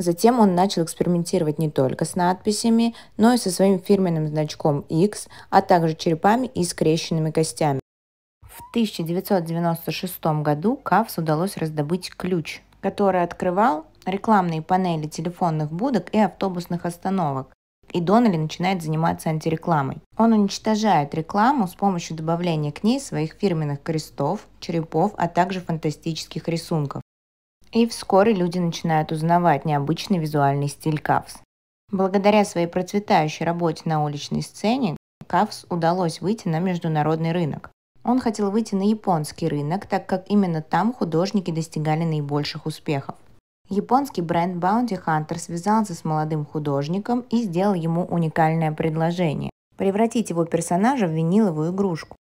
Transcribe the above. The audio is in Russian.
Затем он начал экспериментировать не только с надписями, но и со своим фирменным значком X, а также черепами и скрещенными костями. В 1996 году Кавс удалось раздобыть ключ, который открывал рекламные панели телефонных будок и автобусных остановок. И Доннелли начинает заниматься антирекламой. Он уничтожает рекламу с помощью добавления к ней своих фирменных крестов, черепов, а также фантастических рисунков. И вскоре люди начинают узнавать необычный визуальный стиль Кавс. Благодаря своей процветающей работе на уличной сцене Кавс удалось выйти на международный рынок. Он хотел выйти на японский рынок, так как именно там художники достигали наибольших успехов. Японский бренд Bounty Hunter связался с молодым художником и сделал ему уникальное предложение – превратить его персонажа в виниловую игрушку.